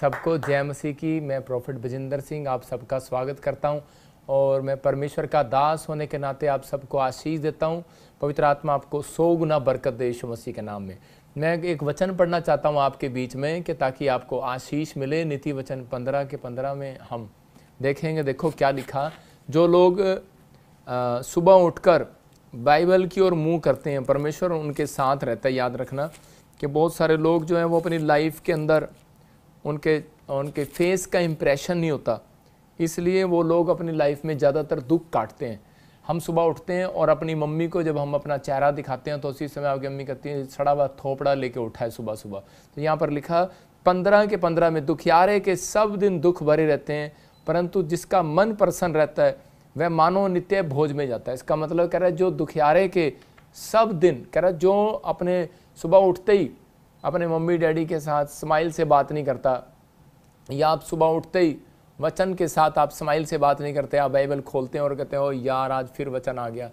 सबको जय मसीह की मैं प्रॉफिट बजिंदर सिंह आप सबका स्वागत करता हूं और मैं परमेश्वर का दास होने के नाते आप सबको आशीष देता हूं पवित्र आत्मा आपको सौ गुना बरकत दे यीशु मसीह के नाम में मैं एक वचन पढ़ना चाहता हूं आपके बीच में कि ताकि आपको आशीष मिले नीति वचन पंद्रह के पंद्रह में हम देखेंगे देखो क्या लिखा जो लोग सुबह उठकर बाइबल की ओर मुंह करते हैं परमेश्वर उनके साथ रहता है याद रखना कि बहुत सारे लोग जो हैं वो अपनी लाइफ के अंदर उनके उनके फेस का इम्प्रेशन नहीं होता इसलिए वो लोग अपनी लाइफ में ज़्यादातर दुख काटते हैं हम सुबह उठते हैं और अपनी मम्मी को जब हम अपना चेहरा दिखाते हैं तो उसी समय आपकी मम्मी कहती है सड़ा हुआ थोपड़ा लेके उठा है सुबह सुबह तो यहाँ पर लिखा पंद्रह के पंद्रह में दुखियारे के सब दिन दुख भरे रहते हैं परंतु जिसका मन प्रसन्न रहता है वह मानो नित्य भोज में जाता है इसका मतलब कह रहा है जो दुखियारे के सब दिन कह रहा है जो अपने सुबह उठते ही अपने मम्मी डैडी के साथ स्माइल से बात नहीं करता या आप सुबह उठते ही वचन के साथ आप स्माइल से बात नहीं करते आप बाइबल खोलते हैं और कहते हो यार आज फिर वचन आ गया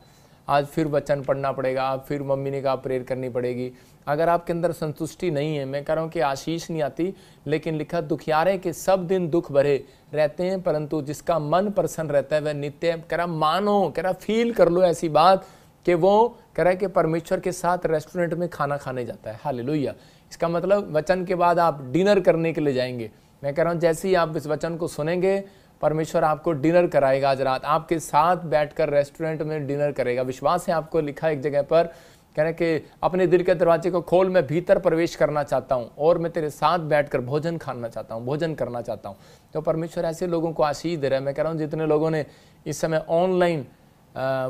आज फिर वचन पढ़ना पड़ेगा आप फिर मम्मी ने कहा प्रेयर करनी पड़ेगी अगर आपके अंदर संतुष्टि नहीं है मैं कह रहा हूँ कि आशीष नहीं आती लेकिन लिखा दुखियारे के सब दिन दुख भरे रहते हैं परंतु जिसका मन प्रसन्न रहता है वह नित्य कह रहा मानो कह रहा फील कर लो ऐसी बात कि वो कह रहा है कि परमेश्वर के साथ रेस्टोरेंट में खाना खाने जाता है हाल इसका मतलब वचन के बाद आप डिनर करने के लिए जाएंगे मैं कह रहा हूँ जैसे ही आप इस वचन को सुनेंगे परमेश्वर आपको डिनर कराएगा आज रात आपके साथ बैठकर रेस्टोरेंट में डिनर करेगा विश्वास है आपको लिखा एक जगह पर कह रहे कि अपने दिल के दरवाजे को खोल मैं भीतर प्रवेश करना चाहता हूँ और मैं तेरे साथ बैठकर भोजन खाना चाहता हूँ भोजन करना चाहता हूँ तो परमेश्वर ऐसे लोगों को आशीष दे रहा है मैं कह रहा हूँ जितने लोगों ने इस समय ऑनलाइन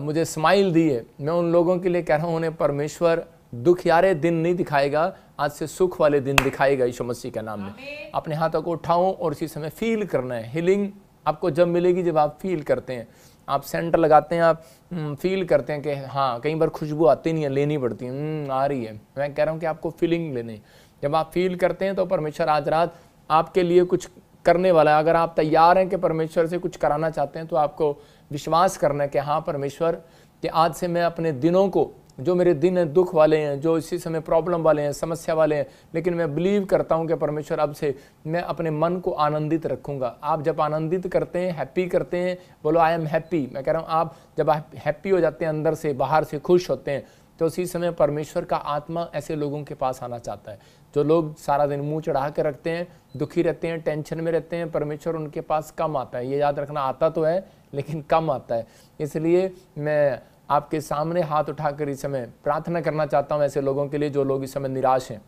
मुझे स्माइल दी है मैं उन लोगों के लिए कह रहा हूँ उन्हें परमेश्वर दुखियारे दिन नहीं दिखाएगा आज से सुख वाले दिन दिखाएगा यीशु मसीह के नाम में अपने हाथों को उठाओ और उसी समय फील करना है हीलिंग आपको जब मिलेगी जब आप फील करते हैं आप सेंटर लगाते हैं आप फील हम्म, करते हैं कि हाँ कई बार खुशबू आती नहीं है लेनी पड़ती है हम्म, आ रही है मैं कह रहा हूँ कि आपको फीलिंग लेनी जब आप फील करते हैं तो परमेश्वर आज रात आपके लिए कुछ करने वाला है अगर आप तैयार हैं कि परमेश्वर से कुछ कराना चाहते हैं तो आपको विश्वास करना है कि हाँ परमेश्वर कि आज से मैं अपने दिनों को जो मेरे दिन हैं दुख वाले हैं जो इसी समय प्रॉब्लम वाले हैं समस्या वाले हैं लेकिन मैं बिलीव करता हूँ कि परमेश्वर अब से मैं अपने मन को आनंदित रखूँगा आप जब आनंदित करते हैं हैप्पी करते हैं बोलो आई एम हैप्पी मैं कह रहा हूँ आप जब हैप्पी हो जाते हैं अंदर से बाहर से खुश होते हैं तो उसी समय परमेश्वर का आत्मा ऐसे लोगों के पास आना चाहता है जो लोग सारा दिन मुंह चढ़ा के रखते हैं दुखी रहते हैं टेंशन में रहते हैं परमेश्वर उनके पास कम आता है ये याद रखना आता तो है लेकिन कम आता है इसलिए मैं आपके सामने हाथ उठाकर इस समय प्रार्थना करना चाहता हूँ ऐसे लोगों के लिए जो लोग इस समय निराश हैं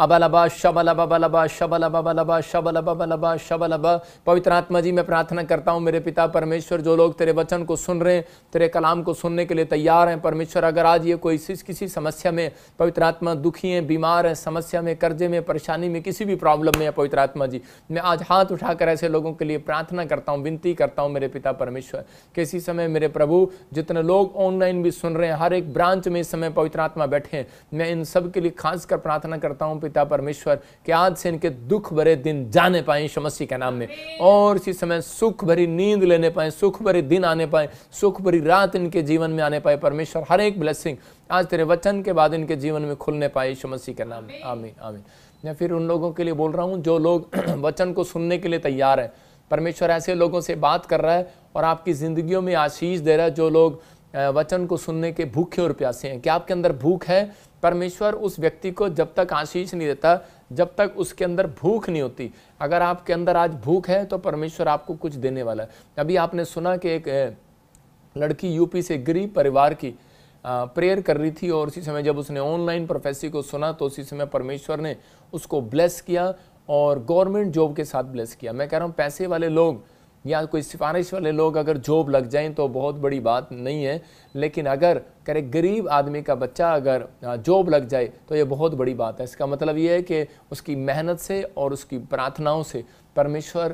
अबलबा शबलबा बलबा शबलबा बलबा शबलबा बलबा शबलबा पवित्र आत्मा जी मैं प्रार्थना करता हूँ मेरे पिता परमेश्वर जो लोग तेरे वचन को सुन रहे हैं तेरे कलाम को सुनने के लिए तैयार हैं परमेश्वर अगर आज ये कोई किसी समस्या में पवित्र आत्मा दुखी हैं बीमार हैं समस्या में कर्जे में परेशानी में किसी भी प्रॉब्लम में है पवित्र आत्मा जी मैं आज हाथ उठाकर ऐसे लोगों के लिए प्रार्थना करता हूँ विनती करता हूँ मेरे पिता परमेश्वर कि इसी समय मेरे प्रभु जितने लोग ऑनलाइन भी सुन रहे हैं हर एक ब्रांच में इस समय पवित्र आत्मा बैठे हैं मैं इन सब के लिए खास कर प्रार्थना करता हूँ पिता परमेश्वर के आज से इनके दुख भरे दिन जाने पाए यीशु के नाम में और इसी समय सुख भरी नींद लेने पाए सुख भरे दिन आने पाए सुख भरी रात इनके जीवन में आने पाए परमेश्वर हर एक ब्लेसिंग आज तेरे वचन के बाद इनके जीवन में खुलने पाए यीशु के नाम में आमीन आमीन मैं फिर उन लोगों के लिए बोल रहा हूँ जो लोग वचन को सुनने के लिए तैयार है परमेश्वर ऐसे लोगों से बात कर रहा है और आपकी ज़िंदगियों में आशीष दे रहा है जो लोग वचन को सुनने के भूखे और प्यासे हैं क्या आपके अंदर भूख है परमेश्वर उस व्यक्ति को जब तक आशीष नहीं देता जब तक उसके अंदर भूख नहीं होती अगर आपके अंदर आज भूख है तो परमेश्वर आपको कुछ देने वाला है अभी आपने सुना कि एक लड़की यूपी से गरीब परिवार की प्रेयर कर रही थी और उसी समय जब उसने ऑनलाइन प्रोफेसी को सुना तो उसी समय परमेश्वर ने उसको ब्लेस किया और गवर्नमेंट जॉब के साथ ब्लेस किया मैं कह रहा हूँ पैसे वाले लोग या कोई सिफारिश वाले लोग अगर जॉब लग जाएं तो बहुत बड़ी बात नहीं है लेकिन अगर करे गरीब आदमी का बच्चा अगर जॉब लग जाए तो ये बहुत बड़ी बात है इसका मतलब ये है कि उसकी मेहनत से और उसकी प्रार्थनाओं से परमेश्वर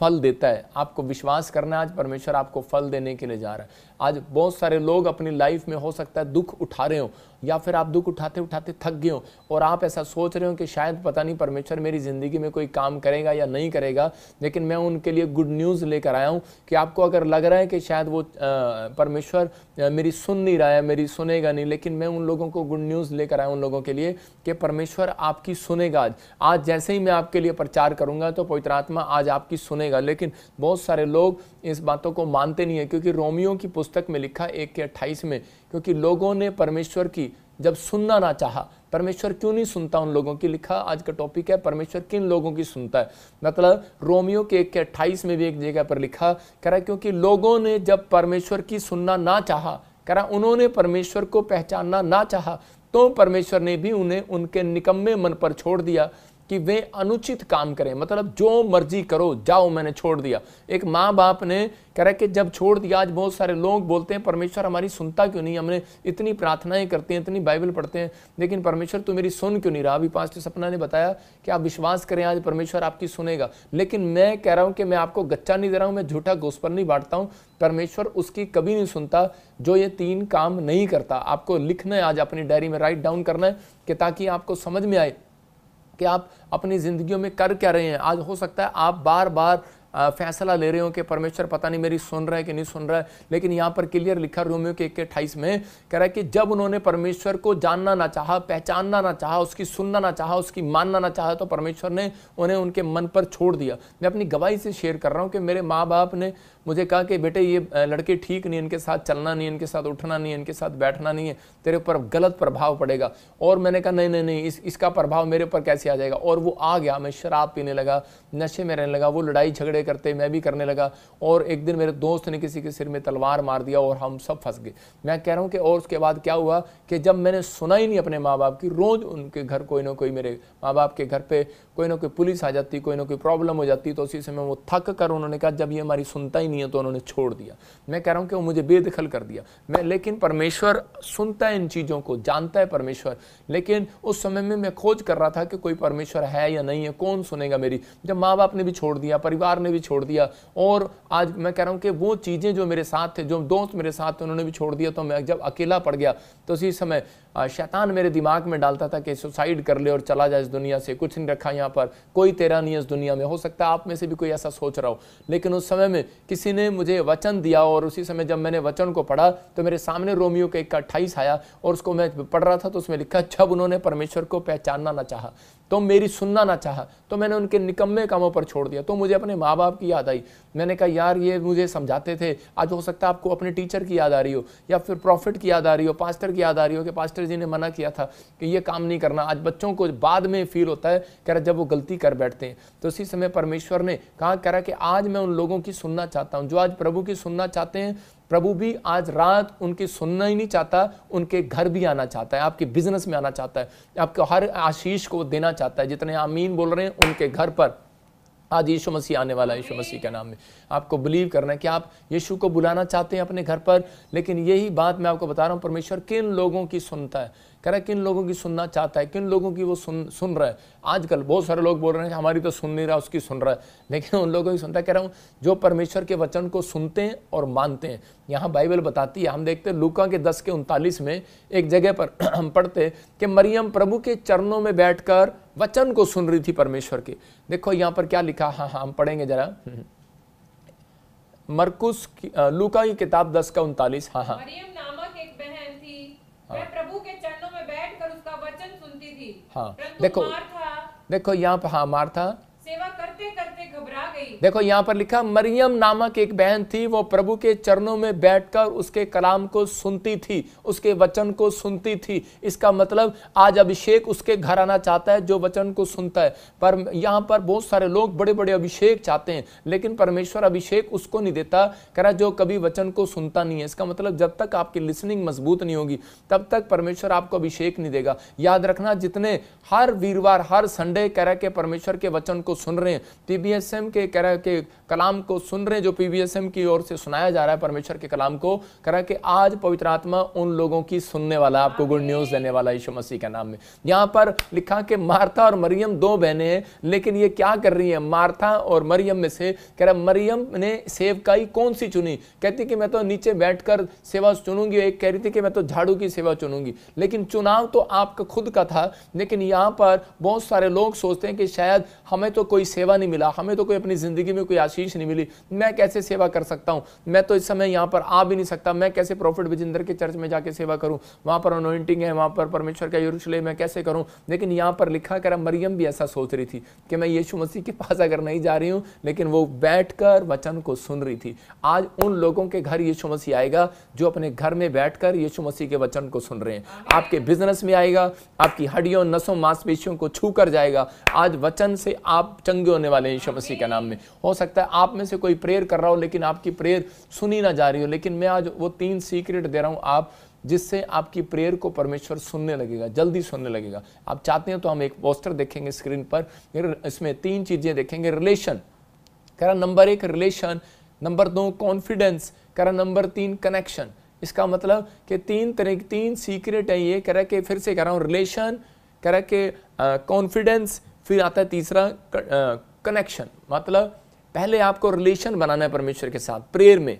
फल देता है आपको विश्वास करना है आज परमेश्वर आपको फल देने के लिए जा रहा है आज बहुत सारे लोग अपनी लाइफ में हो सकता है दुख उठा रहे हो या फिर आप दुख उठाते उठाते थक गए हो और आप ऐसा सोच रहे हो कि शायद पता नहीं परमेश्वर मेरी ज़िंदगी में कोई काम करेगा या नहीं करेगा लेकिन मैं उनके लिए गुड न्यूज़ लेकर आया हूँ कि आपको अगर लग रहा है कि शायद वो परमेश्वर मेरी सुन नहीं रहा है मेरी सुनेगा नहीं लेकिन मैं उन लोगों को गुड न्यूज़ लेकर आया उन लोगों के लिए कि परमेश्वर आपकी सुनेगा आज आज जैसे ही मैं आपके लिए प्रचार करूंगा तो पवित्र आत्मा आज आपकी सुनेगा लेकिन बहुत सारे लोग इस बातों को मानते नहीं है क्योंकि रोमियो की पुस्तक में लिखा एक के अट्ठाईस में क्योंकि लोगों ने परमेश्वर की जब सुनना ना चाहा परमेश्वर क्यों नहीं सुनता उन लोगों की लिखा आज का टॉपिक है परमेश्वर किन लोगों की सुनता है मतलब रोमियो के एक के अट्ठाईस में भी एक जगह पर लिखा कह रहा है क्योंकि लोगों ने जब परमेश्वर की सुनना ना चाहा रहा उन्होंने परमेश्वर को पहचानना ना चाहा तो परमेश्वर ने भी उन्हें उनके निकम्मे मन पर छोड़ दिया कि वे अनुचित काम करें मतलब जो मर्जी करो जाओ मैंने छोड़ दिया एक माँ बाप ने कह रहा है कि जब छोड़ दिया आज बहुत सारे लोग बोलते हैं परमेश्वर हमारी सुनता क्यों नहीं हमने इतनी प्रार्थनाएं करते हैं इतनी बाइबल पढ़ते हैं लेकिन परमेश्वर तू मेरी सुन क्यों नहीं रहा अभी पास्टर सपना ने बताया कि आप विश्वास करें आज परमेश्वर आपकी सुनेगा लेकिन मैं कह रहा हूँ कि मैं आपको गच्चा नहीं दे रहा हूँ मैं झूठा गोस्पर नहीं बांटता हूँ परमेश्वर उसकी कभी नहीं सुनता जो ये तीन काम नहीं करता आपको लिखना है आज अपनी डायरी में राइट डाउन करना है कि ताकि आपको समझ में आए कि आप अपनी ज़िंदगी में कर क्या रहे हैं आज हो सकता है आप बार बार फैसला ले रहे हो कि परमेश्वर पता नहीं मेरी सुन रहा है कि नहीं सुन रहा है लेकिन यहाँ पर क्लियर लिखा रोमियो के एक अट्ठाईस में कह रहा है कि जब उन्होंने परमेश्वर को जानना ना चाहा पहचानना ना चाहा उसकी सुनना ना चाहा उसकी मानना ना चाहा तो परमेश्वर ने उन्हें उनके मन पर छोड़ दिया मैं अपनी गवाही से शेयर कर रहा हूँ कि मेरे माँ बाप ने मुझे कहा कि बेटे ये लड़के ठीक नहीं इनके साथ चलना नहीं इनके साथ उठना नहीं इनके साथ बैठना नहीं है तेरे ऊपर गलत प्रभाव पड़ेगा और मैंने कहा नहीं नहीं नहीं इस इसका प्रभाव मेरे ऊपर कैसे आ जाएगा और वो आ गया मैं शराब पीने लगा नशे में रहने लगा वो लड़ाई झगड़े करते मैं भी करने लगा और एक दिन मेरे दोस्त ने किसी के सिर में तलवार मार दिया और हम सब फंस गए मैं कह रहा हूँ कि और उसके बाद क्या हुआ कि जब मैंने सुना ही नहीं अपने माँ बाप की रोज़ उनके घर कोई ना कोई मेरे माँ बाप के घर पर कोई ना कोई पुलिस आ जाती कोई ना कोई प्रॉब्लम हो जाती तो उसी समय वो थक कर उन्होंने कहा जब ये हमारी सुनता ही नहीं है तो उन्होंने छोड़ दिया मैं कह रहा हूँ कि वो मुझे बेदखल कर दिया मैं लेकिन परमेश्वर सुनता है इन चीज़ों को जानता है परमेश्वर लेकिन उस समय में मैं खोज कर रहा था कि कोई परमेश्वर है या नहीं है कौन सुनेगा मेरी जब माँ बाप ने भी छोड़ दिया परिवार ने भी छोड़ दिया और आज मैं कह रहा हूँ कि वो चीज़ें जो मेरे साथ थे जो दोस्त मेरे साथ थे उन्होंने भी छोड़ दिया तो मैं जब अकेला पड़ गया तो उसी समय शैतान मेरे दिमाग में डालता था कि सुसाइड कर ले और चला जाए इस दुनिया से कुछ नहीं रखा यहाँ पर कोई तेरा नहीं इस दुनिया में हो सकता है आप में से भी कोई ऐसा सोच रहा हो लेकिन उस समय में किसी ने मुझे वचन दिया और उसी समय जब मैंने वचन को पढ़ा तो मेरे सामने रोमियो का एक अट्ठाईस आया और उसको मैं पढ़ रहा था तो उसमें लिखा जब उन्होंने परमेश्वर को पहचानना ना चाहा तो मेरी सुनना ना चाहा तो मैंने उनके निकम्मे कामों पर छोड़ दिया तो मुझे अपने माँ बाप की याद आई मैंने कहा यार ये मुझे समझाते थे आज हो सकता है आपको अपने टीचर की याद आ रही हो या फिर प्रॉफिट की याद आ रही हो पास्टर की याद आ रही हो कि पास्टर जी ने मना किया था कि ये काम नहीं करना आज बच्चों को बाद में फील होता है कह रहा जब वो गलती कर बैठते हैं तो उसी समय परमेश्वर ने कहा कह रहा कि आज मैं उन लोगों की सुनना चाहता हूँ जो आज प्रभु की सुनना चाहते हैं प्रभु भी आज रात उनकी सुनना ही नहीं चाहता उनके घर भी आना चाहता है आपके बिजनेस में आना चाहता है आपको हर आशीष को देना चाहता है जितने आमीन बोल रहे हैं उनके घर पर आज यीशु मसीह आने वाला यीशु मसीह के नाम में आपको बिलीव करना है कि आप यीशु को बुलाना चाहते हैं अपने घर पर लेकिन यही बात मैं आपको बता रहा हूँ परमेश्वर किन लोगों की सुनता है कह रहा है किन लोगों की सुनना चाहता है किन लोगों की वो सुन सुन रहा है आजकल बहुत सारे लोग बोल रहे हैं हमारी तो सुन नहीं रहा उसकी सुन रहा है लेकिन उन लोगों की सुनता है कह रहा हूँ जो परमेश्वर के वचन को सुनते हैं और मानते हैं यहाँ बाइबल बताती है हम देखते हैं लूका के दस के उनतालीस में एक जगह पर हम पढ़ते कि मरियम प्रभु के चरणों में बैठ वचन को सुन रही थी परमेश्वर के देखो यहाँ पर क्या लिखा हाँ हाँ हम पढ़ेंगे जरा मरकुस लूका की किताब दस का उनतालीस हाँ हाँ मरियम नामक एक बहन थी हाँ। प्रभु के चरण वचन सुनती थी हाँ देखो देखो यहाँ पर हाँ मार था सेवा करते करते देखो यहाँ पर लिखा मरियम नामक एक बहन थी वो प्रभु के चरणों में बैठकर उसके कलाम को सुनती थी उसके वचन को सुनती थी इसका मतलब आज अभिषेक उसके घर आना चाहता है जो वचन को सुनता है पर यहाँ पर बहुत सारे लोग बड़े बड़े अभिषेक चाहते हैं लेकिन परमेश्वर अभिषेक उसको नहीं देता कह रहा जो कभी वचन को सुनता नहीं है इसका मतलब जब तक आपकी लिसनिंग मजबूत नहीं होगी तब तक परमेश्वर आपको अभिषेक नहीं देगा याद रखना जितने हर वीरवार हर संडे कह रहा के परमेश्वर के वचन को सुन रहे हैं पीबीएसएम पीवीएसएम के कह के कलाम को सुन रहे जो पीवीएसएम की ओर से सुनाया जा रहा है परमेश्वर के कलाम को कह रहा है कि आज पवित्र आत्मा उन लोगों की सुनने वाला आपको गुड न्यूज देने वाला यीशु मसीह के नाम में यहाँ पर लिखा कि मार्था और मरियम दो बहने हैं लेकिन ये क्या कर रही है मार्था और मरियम में से कह रहा मरियम ने सेवकाई कौन सी चुनी कहती कि मैं तो नीचे बैठकर सेवा चुनूंगी एक कह रही थी कि मैं तो झाड़ू की सेवा चुनूंगी लेकिन चुनाव तो आपका खुद का था लेकिन यहाँ पर बहुत सारे लोग सोचते हैं कि शायद हमें तो कोई सेवा नहीं मिला हमें तो कोई अपनी ज़िंदगी में कोई आशीष नहीं मिली मैं कैसे सेवा कर सकता हूं मैं तो इस समय यहां पर आ भी नहीं सकता मैं कैसे प्रॉफिट विजेंद्र के चर्च में जाके सेवा करूं वहां पर अनोइंटिंग है वहां पर परमेश्वर का यरूशले मैं कैसे करूं लेकिन यहां पर लिखा कर मरियम भी ऐसा सोच रही थी कि मैं यीशु मसीह के पास अगर नहीं जा रही हूं लेकिन वो बैठ वचन को सुन रही थी आज उन लोगों के घर यीशु मसीह आएगा जो अपने घर में बैठकर यीशु मसीह के वचन को सुन रहे हैं आपके बिजनेस में आएगा आपकी हड्डियों नसों मांसपेशियों को छू कर जाएगा आज वचन से आप चंगे होने वाले हैं यीशु मसीह क्या नाम में हो सकता है आप में से कोई प्रेयर कर रहा हो लेकिन आपकी प्रेयर सुनी ना जा रही हो लेकिन मैं आज वो तीन सीक्रेट दे रहा हूँ आप जिससे आपकी प्रेयर को परमेश्वर सुनने लगेगा जल्दी सुनने लगेगा आप चाहते हैं तो हम एक पोस्टर देखेंगे स्क्रीन पर इसमें तीन चीज़ें देखेंगे रिलेशन कह रहा नंबर एक रिलेशन नंबर दो कॉन्फिडेंस कह रहा नंबर तीन कनेक्शन इसका मतलब कि तीन तरह की तीन सीक्रेट है ये कह रहा कि फिर से कह रहा हूँ रिलेशन कह रहा कि कॉन्फिडेंस फिर आता है तीसरा कनेक्शन मतलब पहले आपको रिलेशन बनाना है परमेश्वर के साथ प्रेयर में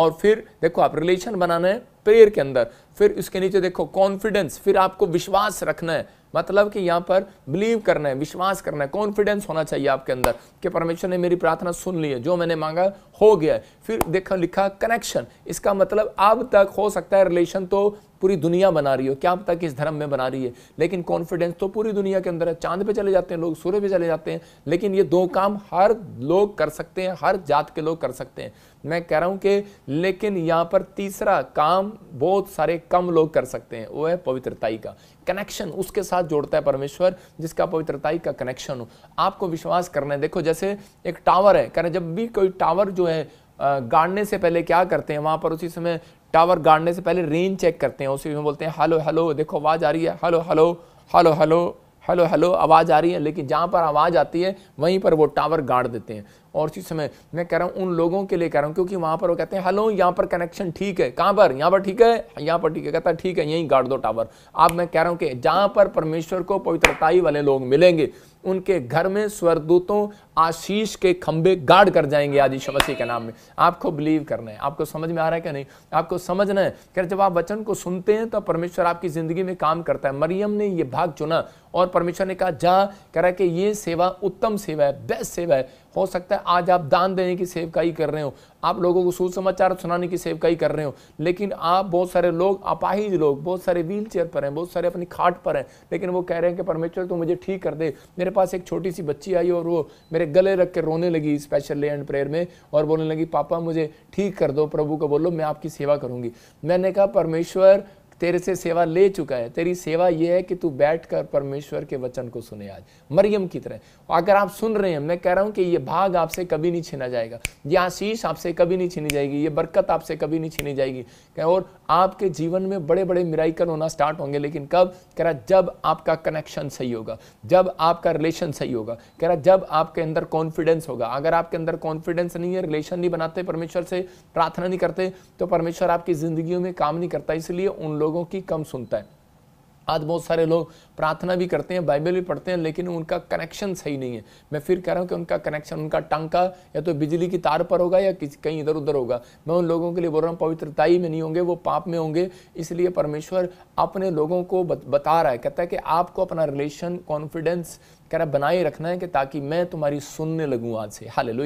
और फिर देखो आप रिलेशन बनाना है प्रेयर के अंदर फिर उसके नीचे देखो कॉन्फिडेंस फिर आपको विश्वास रखना है मतलब कि यहाँ पर बिलीव करना है विश्वास करना है कॉन्फिडेंस होना चाहिए आपके अंदर कि परमेश्वर ने मेरी प्रार्थना सुन ली है जो मैंने मांगा हो गया है फिर देखा लिखा कनेक्शन इसका मतलब अब तक हो सकता है रिलेशन तो पूरी दुनिया बना रही हो क्या तक इस धर्म में बना रही है लेकिन कॉन्फिडेंस तो पूरी दुनिया के अंदर है चांद पे चले जाते हैं लोग सूर्य पे चले जाते हैं लेकिन ये दो काम हर लोग कर सकते हैं हर जात के लोग कर सकते हैं मैं कह रहा हूँ कि लेकिन यहाँ पर तीसरा काम बहुत सारे कम लोग कर सकते हैं वो है पवित्रताई का कनेक्शन उसके साथ जोड़ता है परमेश्वर जिसका पवित्रताई का कनेक्शन हो आपको विश्वास करना है देखो जैसे एक टावर है कह रहे जब भी कोई टावर जो है गाड़ने से पहले क्या करते हैं वहाँ पर उसी समय टावर गाड़ने से पहले रेंज चेक करते हैं उसी समय बोलते हैं हेलो हेलो देखो आवाज़ आ रही है hello hello hello hello hello hello आवाज़ आ रही है लेकिन जहाँ पर आवाज़ आती है वहीं पर वो टावर गाड़ देते हैं और उसी समय मैं कह रहा हूँ उन लोगों के लिए कह रहा हूँ क्योंकि वहाँ पर वो कहते हैं हेलो यहाँ पर कनेक्शन ठीक है कहाँ पर यहाँ पर ठीक है यहाँ पर ठीक है कहता है ठीक है यहीं गाड़ दो टावर अब मैं कह रहा हूँ कि जहाँ पर परमेश्वर को पवित्रताई वाले लोग मिलेंगे उनके घर में स्वरदूतों आशीष के खंबे गाड़ कर जाएंगे आदि यीशु के नाम में आपको बिलीव करना है आपको समझ में आ रहा है क्या नहीं आपको समझना है कि जब आप वचन को सुनते हैं तो परमेश्वर आपकी ज़िंदगी में काम करता है मरियम ने ये भाग चुना और परमेश्वर ने कहा जा कह रहा कि ये सेवा उत्तम सेवा है बेस्ट सेवा है हो सकता है आज आप दान देने की सेवकाई कर रहे हो आप लोगों को सुसमाचार सुनाने की सेवकाई कर रहे हो लेकिन आप बहुत सारे लोग अपाहिज लोग बहुत सारे व्हील चेयर पर हैं बहुत सारे अपनी खाट पर हैं लेकिन वो कह रहे हैं कि परमेश्वर तो मुझे ठीक कर दे मेरे पास एक छोटी सी बच्ची आई और वो मेरे गले रख के रोने लगी स्पेशल एंड प्रेयर में और बोलने लगी पापा मुझे ठीक कर दो प्रभु को बोलो मैं आपकी सेवा करूंगी मैंने कहा परमेश्वर तेरे से सेवा ले चुका है तेरी सेवा यह है कि तू बैठकर परमेश्वर के वचन को सुने आज मरियम की तरह अगर आप सुन रहे हैं मैं कह रहा हूं कि ये भाग आपसे कभी नहीं छीना जाएगा ये आशीष आपसे कभी नहीं छीनी जाएगी ये बरकत आपसे कभी नहीं छीनी जाएगी और आपके जीवन में बड़े बड़े मिराइकन होना स्टार्ट होंगे लेकिन कब कह रहा जब आपका कनेक्शन सही होगा जब आपका रिलेशन सही होगा कह रहा जब आपके अंदर कॉन्फिडेंस होगा अगर आपके अंदर कॉन्फिडेंस नहीं है रिलेशन नहीं बनाते परमेश्वर से प्रार्थना नहीं करते तो परमेश्वर आपकी जिंदगी में काम नहीं करता इसलिए उन लोग लोगों की कम सुनता है आज बहुत सारे लोग प्रार्थना भी करते हैं बाइबल भी पढ़ते हैं लेकिन उनका कनेक्शन सही नहीं है मैं फिर कह रहा हूँ कि उनका कनेक्शन उनका टांका या तो बिजली की तार पर होगा या कहीं इधर उधर होगा मैं उन लोगों के लिए बोल रहा हूँ पवित्रताई में नहीं होंगे वो पाप में होंगे इसलिए परमेश्वर अपने लोगों को बता रहा है कहता है कि आपको अपना रिलेशन कॉन्फिडेंस कह रहा बनाए रखना है कि ताकि मैं तुम्हारी सुनने लगूँ आज से हाल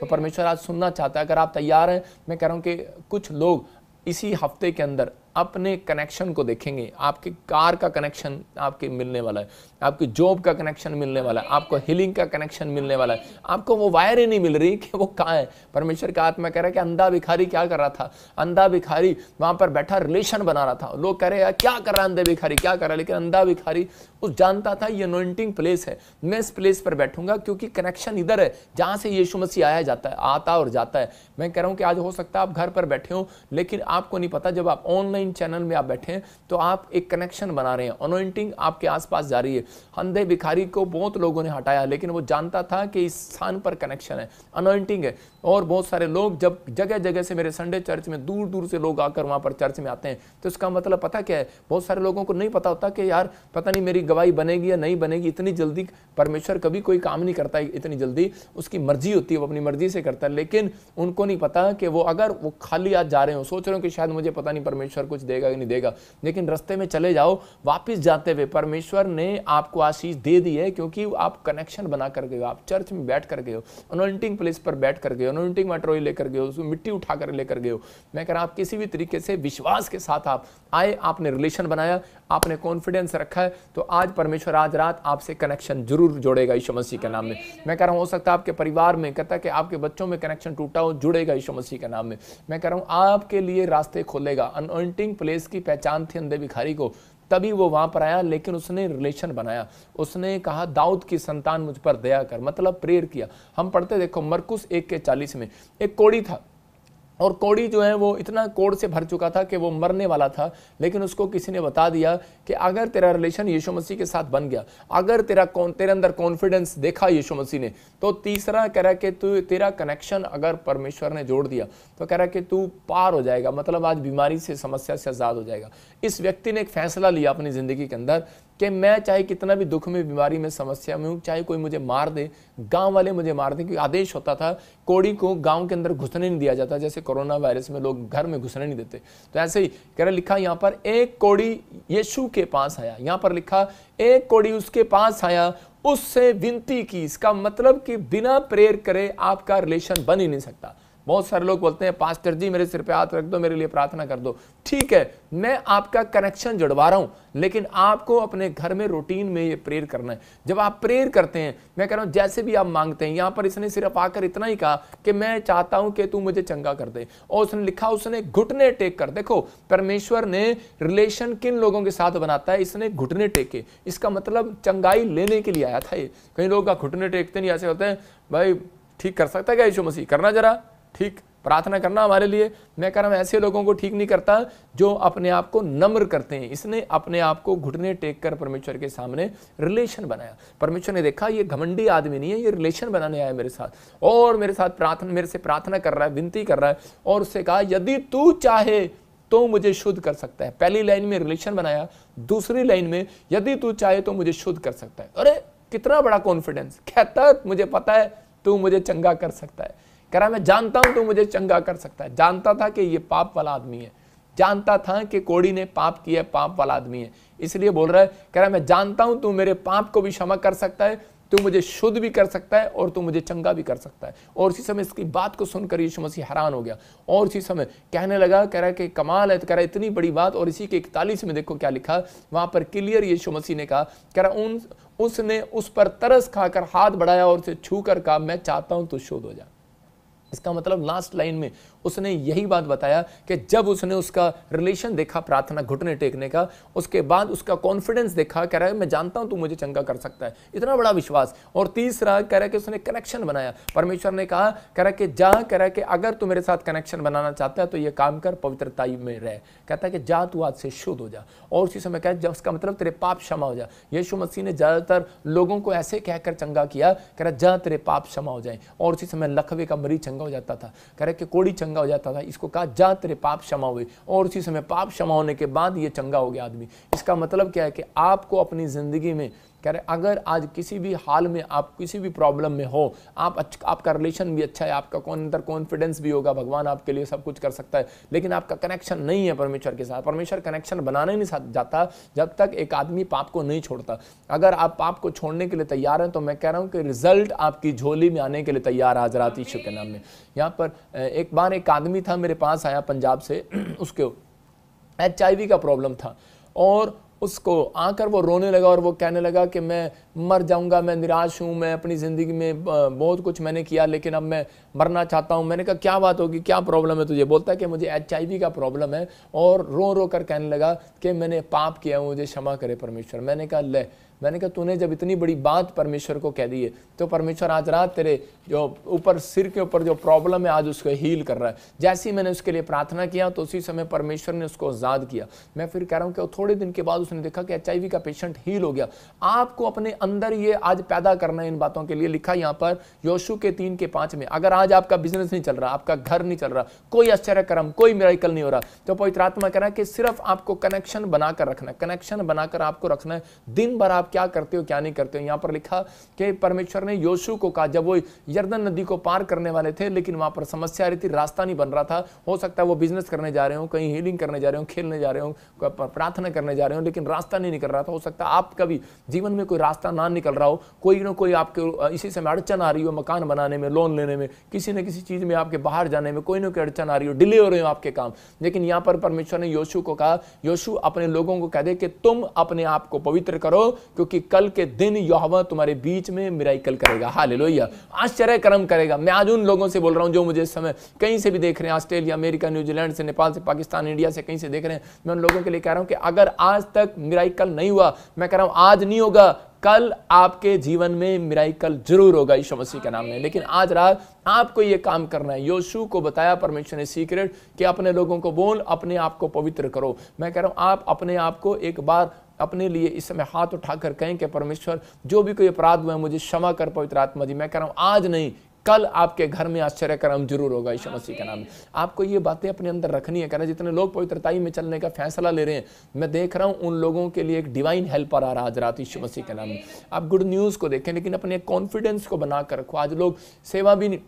तो परमेश्वर आज सुनना चाहता है अगर आप तैयार हैं मैं कह रहा हूँ कि कुछ लोग इसी हफ्ते के अंदर अपने कनेक्शन को देखेंगे आपके कार का कनेक्शन आपके मिलने वाला है आपकी जॉब का कनेक्शन मिलने वाला है आपको हीलिंग का कनेक्शन मिलने वाला है आपको वो वायर ही नहीं मिल रही कि वो कहाँ है परमेश्वर का आत्मा कह रहा है कि अंधा भिखारी क्या कर रहा था अंधा भिखारी वहाँ पर बैठा रिलेशन बना रहा था लोग कह रहे हैं क्या कर रहा अंधे भिखारी क्या कर रहा है लेकिन अंधा भिखारी उस जानता था ये अनोइंटिंग प्लेस है मैं इस प्लेस पर बैठूंगा क्योंकि कनेक्शन इधर है जहाँ से यीशु मसीह आया जाता है आता और जाता है मैं कह रहा हूँ कि आज हो सकता है आप घर पर बैठे हो लेकिन आपको नहीं पता जब आप ऑनलाइन ऑनलाइन चैनल में आप बैठे हैं तो आप एक कनेक्शन बना रहे हैं अनोइंटिंग आपके आसपास जा रही है अंधे भिखारी को बहुत लोगों ने हटाया लेकिन वो जानता था कि इस स्थान पर कनेक्शन है अनोइंटिंग है और बहुत सारे लोग जब जगह जगह से मेरे संडे चर्च में दूर दूर से लोग आकर वहाँ पर चर्च में आते हैं तो इसका मतलब पता क्या है बहुत सारे लोगों को नहीं पता होता कि यार पता नहीं मेरी गवाही बनेगी या नहीं बनेगी इतनी जल्दी परमेश्वर कभी कोई काम नहीं करता इतनी जल्दी उसकी मर्जी होती है वो अपनी मर्जी से करता है लेकिन उनको नहीं पता कि वो अगर वो खाली आज जा रहे हो सोच रहे हो कि शायद मुझे पता नहीं परमेश्वर कुछ देगा कि नहीं देगा लेकिन रास्ते में चले जाओ वापस जाते हुए परमेश्वर ने आपको आशीष दे दी है क्योंकि आप कनेक्शन बना कर गए हो आप चर्च में बैठ कर गए हो अनोइंटिंग प्लेस पर बैठ कर गए हो अनोइंटिंग मटरोई लेकर गए हो उसमें मिट्टी उठा कर लेकर गए हो मैं कह रहा आप किसी भी तरीके से विश्वास के साथ आप आए आपने रिलेशन बनाया आपने कॉन्फिडेंस रखा है तो आज परमेश्वर आज रात आपसे कनेक्शन जरूर जोड़ेगा यीशु मसीह के नाम में मैं कह रहा हूँ हो सकता है आपके परिवार में कहता है कि आपके बच्चों में कनेक्शन टूटा हो जुड़ेगा यीशु मसीह के नाम में मैं कह रहा हूँ आपके लिए रास्ते खोलेगा अनोइंटिंग मीटिंग प्लेस की पहचान थी अंधे भिखारी को तभी वो वहां पर आया लेकिन उसने रिलेशन बनाया उसने कहा दाऊद की संतान मुझ पर दया कर मतलब प्रेर किया हम पढ़ते देखो मरकुस एक के चालीस में एक कोड़ी था और कौड़ी जो है वो इतना कोड़ से भर चुका था कि वो मरने वाला था लेकिन उसको किसी ने बता दिया कि अगर तेरा रिलेशन यीशु मसीह के साथ बन गया अगर तेरा कौन तेरे अंदर कॉन्फिडेंस देखा यीशु मसीह ने तो तीसरा कह रहा कि तू तेरा कनेक्शन अगर परमेश्वर ने जोड़ दिया तो कह रहा कि तू पार हो जाएगा मतलब आज बीमारी से समस्या से आज़ाद हो जाएगा इस व्यक्ति ने एक फैसला लिया अपनी ज़िंदगी के अंदर कि मैं चाहे कितना भी दुख में बीमारी में समस्या में हूँ चाहे कोई मुझे मार दे गांव वाले मुझे मार दें क्योंकि आदेश होता था कोड़ी को गांव के अंदर घुसने नहीं दिया जाता जैसे कोरोना वायरस में लोग घर में घुसने नहीं देते तो ऐसे ही कह रहे लिखा यहाँ पर एक कोड़ी यीशु के पास आया यहाँ पर लिखा एक कोड़ी उसके पास आया उससे विनती की इसका मतलब कि बिना प्रेयर करे आपका रिलेशन बन ही नहीं सकता बहुत सारे लोग बोलते हैं पास्टर जी मेरे सिर पे हाथ रख दो मेरे लिए प्रार्थना कर दो ठीक है मैं आपका कनेक्शन जुड़वा रहा हूं लेकिन आपको अपने घर में रूटीन में ये प्रेयर करना है जब आप प्रेयर करते हैं मैं कह रहा हूं जैसे भी आप मांगते हैं यहां पर इसने सिर्फ आकर इतना ही कहा कि मैं चाहता हूं कि तू मुझे चंगा कर दे और उसने लिखा उसने घुटने टेक कर देखो परमेश्वर ने रिलेशन किन लोगों के साथ बनाता है इसने घुटने टेके इसका मतलब चंगाई लेने के लिए आया था ये कई लोग घुटने टेकते नहीं ऐसे होते हैं भाई ठीक कर सकता है क्या यीशु मसीह करना जरा ठीक प्रार्थना करना हमारे लिए मैं कह रहा हूँ ऐसे लोगों को ठीक नहीं करता जो अपने आप को नम्र करते हैं इसने अपने आप को घुटने टेक कर परमेश्वर के सामने रिलेशन बनाया परमेश्वर ने देखा ये घमंडी आदमी नहीं है ये रिलेशन बनाने आया मेरे साथ और मेरे साथ प्रार्थना मेरे से प्रार्थना कर रहा है विनती कर रहा है और उससे कहा यदि तू चाहे तो मुझे शुद्ध कर सकता है पहली लाइन में रिलेशन बनाया दूसरी लाइन में यदि तू चाहे तो मुझे शुद्ध कर सकता है अरे कितना बड़ा कॉन्फिडेंस कहता मुझे पता है तू मुझे चंगा कर सकता है कह रहा मैं जानता हूं तू मुझे चंगा कर सकता है जानता था कि ये पाप वाला आदमी है जानता था कि कोड़ी ने पाप किया पाप वाला आदमी है इसलिए बोल रहा है कह रहा है मैं जानता हूं तू मेरे पाप को भी क्षमा कर सकता है तू मुझे शुद्ध भी कर सकता है और तू मुझे चंगा भी कर सकता है और उसी समय इसकी बात को सुनकर यीशु मसीह हैरान हो गया और उसी समय कहने लगा कह रहा है कि कमाल है तो कह रहा है इतनी बड़ी बात और इसी के इकतालीस में देखो क्या लिखा वहां पर क्लियर यीशु मसीह ने कहा कह रहा उन उसने उस पर तरस खाकर हाथ बढ़ाया और उसे छू कर कहा मैं चाहता हूं तू शुद्ध हो जा इसका मतलब लास्ट लाइन में उसने यही बात बताया कि जब उसने उसका रिलेशन देखा प्रार्थना घुटने टेकने का उसके बाद उसका कॉन्फिडेंस देखा कह रहा है मैं जानता हूं तू मुझे चंगा कर सकता है इतना बड़ा विश्वास और तीसरा कह रहा है कि उसने कनेक्शन बनाया परमेश्वर ने कहा कह रहा कि जा कह रहा कि अगर तू मेरे साथ कनेक्शन बनाना चाहता है तो ये काम कर पवित्रता में रह कहता है कि जा तू आज से शुद्ध हो जा और उसी समय कह जब उसका मतलब तेरे पाप क्षमा हो जा यीशु मसीह ने ज़्यादातर लोगों को ऐसे कहकर चंगा किया कह रहा जा तेरे पाप क्षमा हो जाए और उसी समय लखवे का मरीज चंगा हो जाता था कह रहा कि कोड़ी चंगा चंगा हो जाता था इसको कहा जा तेरे पाप क्षमा हुए और उसी समय पाप क्षमा होने के बाद ये चंगा हो गया आदमी इसका मतलब क्या है कि आपको अपनी ज़िंदगी में कह रहे अगर आज किसी भी हाल में आप किसी भी प्रॉब्लम में हो आप अच्छा आपका रिलेशन भी अच्छा है आपका कौन अंदर कॉन्फिडेंस भी होगा भगवान आपके लिए सब कुछ कर सकता है लेकिन आपका कनेक्शन नहीं है परमेश्वर के साथ परमेश्वर कनेक्शन बनाने नहीं जाता जब तक एक आदमी पाप को नहीं छोड़ता अगर आप पाप को छोड़ने के लिए तैयार हैं तो मैं कह रहा हूँ कि रिजल्ट आपकी झोली में आने के लिए तैयार आज रात ईश्व के नाम में यहाँ पर एक बार एक आदमी था मेरे पास आया पंजाब से उसके एच का प्रॉब्लम था और उसको आकर वो रोने लगा और वो कहने लगा कि मैं मर जाऊंगा मैं निराश हूँ मैं अपनी ज़िंदगी में बहुत कुछ मैंने किया लेकिन अब मैं मरना चाहता हूँ मैंने कहा क्या बात होगी क्या प्रॉब्लम है तुझे बोलता है कि मुझे एच का प्रॉब्लम है और रो रो कर कहने लगा कि मैंने पाप किया मुझे क्षमा करे परमेश्वर मैंने कहा ले मैंने कहा तूने जब इतनी बड़ी बात परमेश्वर को कह दी है तो परमेश्वर आज रात तेरे जो ऊपर सिर के ऊपर जो प्रॉब्लम है आज उसको हील कर रहा है जैसे ही मैंने उसके लिए प्रार्थना किया तो उसी समय परमेश्वर ने उसको आज़ाद किया मैं फिर कह रहा हूँ कि थोड़े दिन के बाद उसने देखा कि एच का पेशेंट हील हो गया आपको अपने अंदर ये आज पैदा करना है इन बातों के लिए लिखा यहां पर योशु के तीन के पांच में अगर आज आपका बिजनेस नहीं चल रहा आपका घर नहीं चल रहा कोई आश्चर्य कर्म कोई मेराइकल नहीं हो रहा तो पवित्र आत्मा कह रहा है कि सिर्फ आपको कनेक्शन बनाकर रखना है कनेक्शन बनाकर आपको रखना है दिन भर आप क्या करते हो क्या नहीं करते हो यहां पर लिखा कि परमेश्वर ने योशु को कहा जब वो यर्दन नदी को पार करने वाले थे लेकिन वहां पर समस्या आ रही थी रास्ता नहीं बन रहा था हो सकता है वो बिजनेस करने जा रहे हो कहीं हीलिंग करने जा रहे हो खेलने जा रहे हो प्रार्थना करने जा रहे हो लेकिन रास्ता नहीं निकल रहा था हो सकता है आपका भी जीवन में कोई रास्ता ना निकल रहा हो कोई ना कोई आपके इसी समय अड़चन आ रही हो मकान बनाने में लोन लेने में किसी न किसी चीज़ में आपके बाहर जाने में कोई ना कोई अड़चन आ रही हो डिले हो रहे हो आपके काम लेकिन यहाँ पर परमेश्वर ने यशु को कहा यशु अपने लोगों को कह दे कि तुम अपने आप को पवित्र करो क्योंकि कल के दिन यहावा तुम्हारे बीच में मिराइकल करेगा हाल लोहिया आश्चर्य कर्म करेगा मैं आज उन लोगों से बोल रहा हूँ जो मुझे इस समय कहीं से भी देख रहे हैं ऑस्ट्रेलिया अमेरिका न्यूजीलैंड से नेपाल से पाकिस्तान इंडिया से कहीं से देख रहे हैं मैं उन लोगों के लिए कह रहा हूँ कि अगर आज तक मिराइकल नहीं हुआ मैं कह रहा हूँ आज नहीं होगा कल आपके जीवन में मिराइकल जरूर होगा यीशु मसीह के नाम में लेकिन आज रात आपको ये काम करना है योशु को बताया परमेश्वर ने सीक्रेट कि अपने लोगों को बोल अपने आप को पवित्र करो मैं कह रहा हूँ आप अपने आप को एक बार अपने लिए इस समय हाथ उठाकर कहें कि परमेश्वर जो भी कोई अपराध हुआ है मुझे क्षमा कर पवित्र आत्मा जी मैं कह रहा हूँ आज नहीं कल आपके घर में आश्चर्य कर्म जरूर होगा यीशु मसीह के नाम में आपको ये बातें अपने अंदर रखनी है कह रहे जितने लोग पवित्रताई में चलने का फैसला ले रहे हैं मैं देख रहा हूँ उन लोगों के लिए एक डिवाइन हेल्पर आ रहा आज रात यीशु मसीह के नाम में आप गुड न्यूज़ को देखें लेकिन अपने कॉन्फिडेंस को बनाकर रखो आज लोग सेवा भी नहीं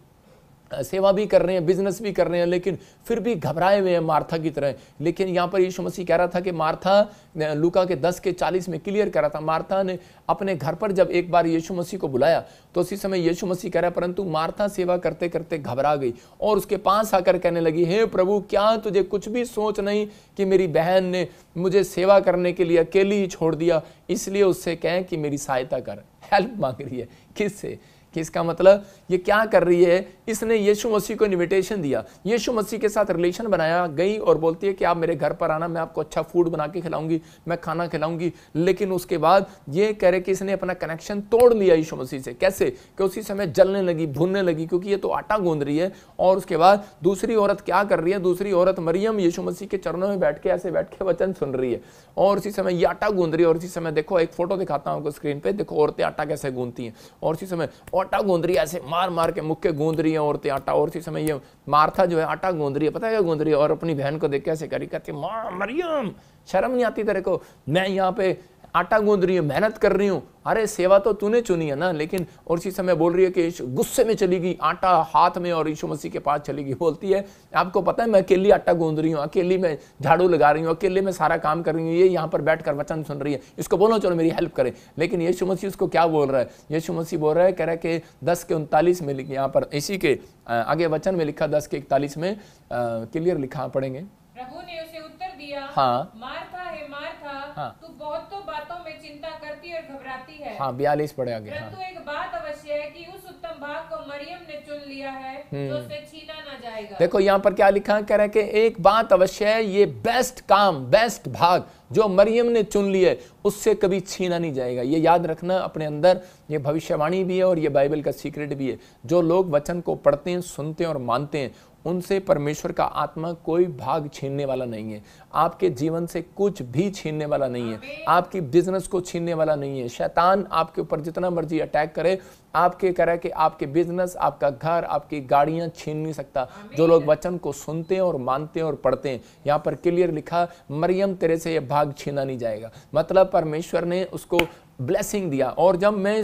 सेवा भी कर रहे हैं बिजनेस भी कर रहे हैं लेकिन फिर भी घबराए हुए हैं मार्था की तरह लेकिन यहाँ पर यीशु मसीह कह रहा था कि मार्था लुका के दस के चालीस में क्लियर कर रहा था मार्था ने अपने घर पर जब एक बार यीशु मसीह को बुलाया तो उसी समय यीशु मसीह कह रहा परंतु मार्था सेवा करते करते घबरा गई और उसके पास आकर कहने लगी हे प्रभु क्या तुझे कुछ भी सोच नहीं कि मेरी बहन ने मुझे सेवा करने के लिए अकेली ही छोड़ दिया इसलिए उससे कहें कि मेरी सहायता कर हेल्प मांग रही है किससे कि इसका मतलब ये क्या कर रही है इसने यीशु मसीह को इन्विटेशन दिया यीशु मसीह के साथ रिलेशन बनाया गई और बोलती है कि आप मेरे घर पर आना मैं आपको अच्छा फूड बना के खिलाऊंगी मैं खाना खिलाऊंगी लेकिन उसके बाद ये कह रहे कि इसने अपना कनेक्शन तोड़ लिया यीशु मसीह से कैसे कि उसी समय जलने लगी भूनने लगी क्योंकि ये तो आटा गूंद रही है और उसके बाद दूसरी औरत क्या कर रही है दूसरी औरत मरियम यीशु मसीह के चरणों में बैठ के ऐसे बैठ के वचन सुन रही है और उसी समय ये आटा गूंद रही है और उसी समय देखो एक फोटो दिखाता हूँ आपको स्क्रीन पर देखो औरतें आटा कैसे गूंदती हैं और उसी समय और आटा गूंद रही है ऐसे मार मार के मुक्के गूंद रही है औरतें आटा और थी समय ये मारथा जो है आटा गूंद रही है पता है क्या गूंद रही है और अपनी बहन को देख के ऐसे करी कहती माँ मरियम शर्म नहीं आती तेरे को मैं यहाँ पे आटा गूंद रही हूँ मेहनत कर रही हूँ अरे सेवा तो तूने चुनी है ना लेकिन और उसी समय बोल रही है कि गुस्से में चली गई आटा हाथ में और यीशु मसीह के पास चली गई बोलती है आपको पता है मैं अकेली आटा गूंद रही हूँ अकेली मैं झाड़ू लगा रही हूँ अकेले में सारा काम कर रही हूँ ये यहाँ पर बैठ कर वचन सुन रही है इसको बोलो चलो मेरी हेल्प करे लेकिन यीशु मसीह उसको क्या बोल रहा है यीशु मसीह बोल रहा है कह रहा है कि दस के उनतालीस में यहाँ पर इसी के आगे वचन में लिखा दस के इकतालीस में क्लियर लिखा पढ़ेंगे प्रभु ने उसे उत्तर दिया हाँ मार्था बीमार था हाँ। तो बहुत तो बातों में चिंता करती और घबराती है हाँ बयालीस पड़े आगे हाँ। एक बात अवश्य है कि उस उत्तम भाग को मरियम ने चुन लिया है हम्म। जो उसे छीना ना जाएगा देखो यहाँ पर क्या लिखा कह रहे कि एक बात अवश्य है ये बेस्ट काम बेस्ट भाग जो मरियम ने चुन लिए उससे कभी छीना नहीं जाएगा ये याद रखना अपने अंदर ये भविष्यवाणी भी है और ये बाइबल का सीक्रेट भी है जो लोग वचन को पढ़ते हैं सुनते हैं और मानते हैं उनसे परमेश्वर का आत्मा कोई भाग छीनने वाला नहीं है आपके जीवन से कुछ भी छीनने वाला नहीं है आपकी बिजनेस को छीनने वाला नहीं है शैतान आपके ऊपर जितना मर्जी अटैक करे आपके करा कि आपके बिजनेस आपका घर आपकी गाड़ियाँ छीन नहीं सकता जो लोग वचन को सुनते हैं और मानते हैं और पढ़ते हैं यहाँ पर क्लियर लिखा मरियम तेरे से यह भाग छीना नहीं जाएगा मतलब परमेश्वर ने उसको ब्लेसिंग दिया और जब मैं